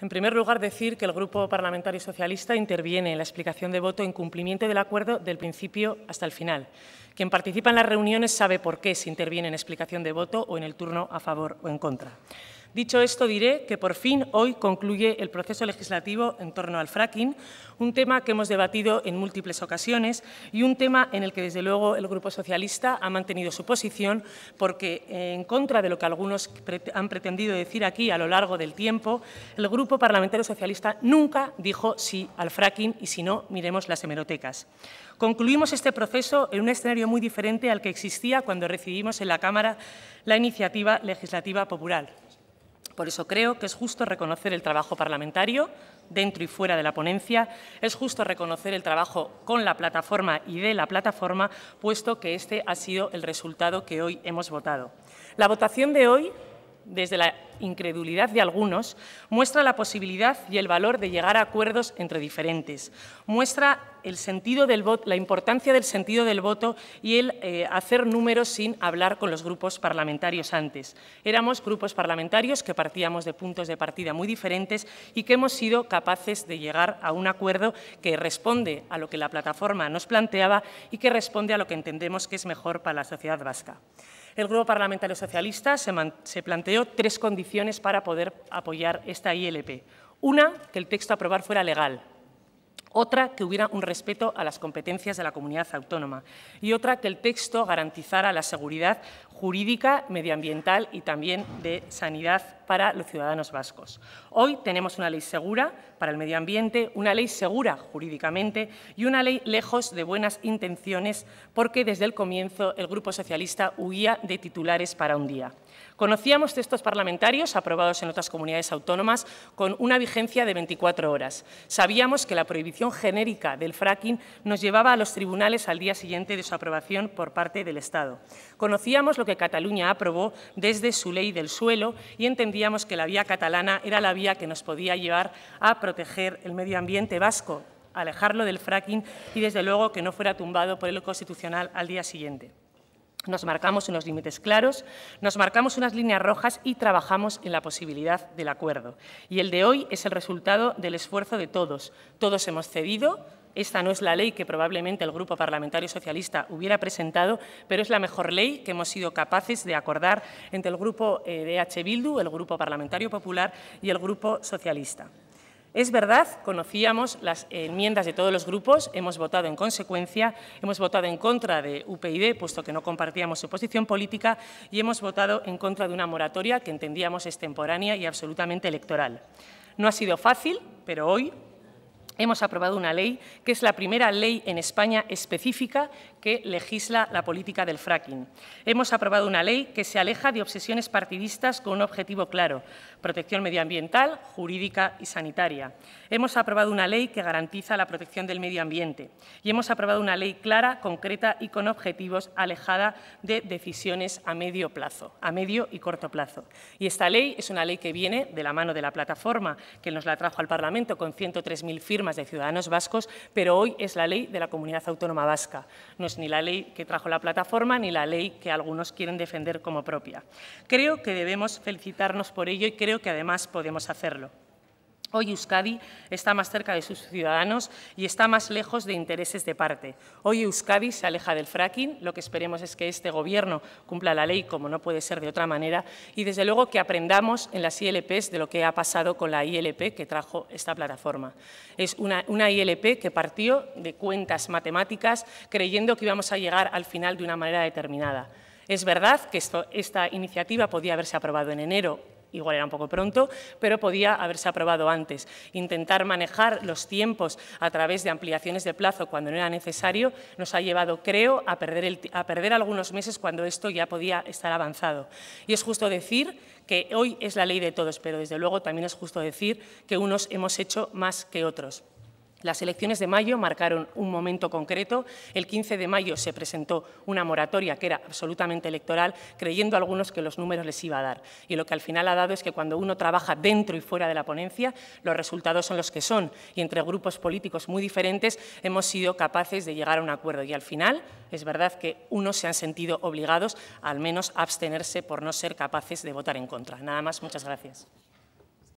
En primer lugar, decir que el Grupo Parlamentario Socialista interviene en la explicación de voto en cumplimiento del acuerdo del principio hasta el final. Quien participa en las reuniones sabe por qué se interviene en explicación de voto o en el turno a favor o en contra. Dicho esto, diré que por fin hoy concluye el proceso legislativo en torno al fracking, un tema que hemos debatido en múltiples ocasiones y un tema en el que, desde luego, el Grupo Socialista ha mantenido su posición porque, eh, en contra de lo que algunos han pretendido decir aquí a lo largo del tiempo, el Grupo Parlamentario Socialista nunca dijo sí al fracking y, si no, miremos las hemerotecas. Concluimos este proceso en un escenario muy diferente al que existía cuando recibimos en la Cámara la iniciativa legislativa popular. Por eso creo que es justo reconocer el trabajo parlamentario dentro y fuera de la ponencia, es justo reconocer el trabajo con la plataforma y de la plataforma, puesto que este ha sido el resultado que hoy hemos votado. La votación de hoy desde la incredulidad de algunos, muestra la posibilidad y el valor de llegar a acuerdos entre diferentes, muestra el sentido del voto, la importancia del sentido del voto y el eh, hacer números sin hablar con los grupos parlamentarios antes. Éramos grupos parlamentarios que partíamos de puntos de partida muy diferentes y que hemos sido capaces de llegar a un acuerdo que responde a lo que la plataforma nos planteaba y que responde a lo que entendemos que es mejor para la sociedad vasca. El Grupo Parlamentario Socialista se, planteó tres condiciones para poder apoyar esta ILP. Una, que el texto a aprobar fuera legal, otra que hubiera un respeto a las competencias de la comunidad autónoma y otra que el texto garantizara la seguridad jurídica, medioambiental y también de sanidad para los ciudadanos vascos. Hoy tenemos una ley segura para el medio ambiente, una ley segura jurídicamente y una ley lejos de buenas intenciones porque desde el comienzo el Grupo Socialista huía de titulares para un día. Conocíamos textos parlamentarios aprobados en otras comunidades autónomas con una vigencia de 24 horas. Sabíamos que la prohibición genérica del fracking nos llevaba a los tribunales al día siguiente de su aprobación por parte del Estado. Conocíamos lo que Cataluña aprobó desde su ley del suelo y entendíamos que la vía catalana era la vía que nos podía llevar a proteger el medio ambiente vasco, alejarlo del fracking y, desde luego, que no fuera tumbado por el Constitucional al día siguiente. Nos marcamos unos límites claros, nos marcamos unas líneas rojas y trabajamos en la posibilidad del acuerdo. Y el de hoy es el resultado del esfuerzo de todos. Todos hemos cedido, esta no es la ley que probablemente el Grupo Parlamentario Socialista hubiera presentado, pero es la mejor ley que hemos sido capaces de acordar entre el Grupo eh, de H. Bildu, el Grupo Parlamentario Popular y el Grupo Socialista. Es verdad, conocíamos las enmiendas de todos los grupos, hemos votado en consecuencia, hemos votado en contra de UPyD, puesto que no compartíamos su posición política, y hemos votado en contra de una moratoria que entendíamos extemporánea y absolutamente electoral. No ha sido fácil, pero hoy hemos aprobado una ley que es la primera ley en España específica que legisla la política del fracking. Hemos aprobado una ley que se aleja de obsesiones partidistas con un objetivo claro, protección medioambiental, jurídica y sanitaria. Hemos aprobado una ley que garantiza la protección del medio ambiente y hemos aprobado una ley clara, concreta y con objetivos alejada de decisiones a medio plazo, a medio y corto plazo. Y esta ley es una ley que viene de la mano de la plataforma que nos la trajo al Parlamento con 103.000 firmas de ciudadanos vascos, pero hoy es la ley de la comunidad autónoma vasca. Pues ni la ley que trajo la plataforma ni la ley que algunos quieren defender como propia. Creo que debemos felicitarnos por ello y creo que además podemos hacerlo. Hoy Euskadi está más cerca de sus ciudadanos y está más lejos de intereses de parte. Hoy Euskadi se aleja del fracking, lo que esperemos es que este Gobierno cumpla la ley como no puede ser de otra manera y desde luego que aprendamos en las ILPs de lo que ha pasado con la ILP que trajo esta plataforma. Es una, ILP que partió de cuentas matemáticas creyendo que íbamos a llegar al final de una manera determinada. Es verdad que esta iniciativa podía haberse aprobado en enero igual era un poco pronto, pero podía haberse aprobado antes. Intentar manejar los tiempos a través de ampliaciones de plazo cuando no era necesario nos ha llevado, creo, a perder, a perder algunos meses cuando esto ya podía estar avanzado. Y es justo decir que hoy es la ley de todos, pero desde luego también es justo decir que unos hemos hecho más que otros. Las elecciones de mayo marcaron un momento concreto. El 15 de mayo se presentó una moratoria que era absolutamente electoral, creyendo algunos que los números les iba a dar. Y lo que al final ha dado es que cuando uno trabaja dentro y fuera de la ponencia, los resultados son los que son. Y entre grupos políticos muy diferentes hemos sido capaces de llegar a un acuerdo. Y al final es verdad que unos se han sentido obligados al menos a abstenerse por no ser capaces de votar en contra. Nada más, muchas gracias.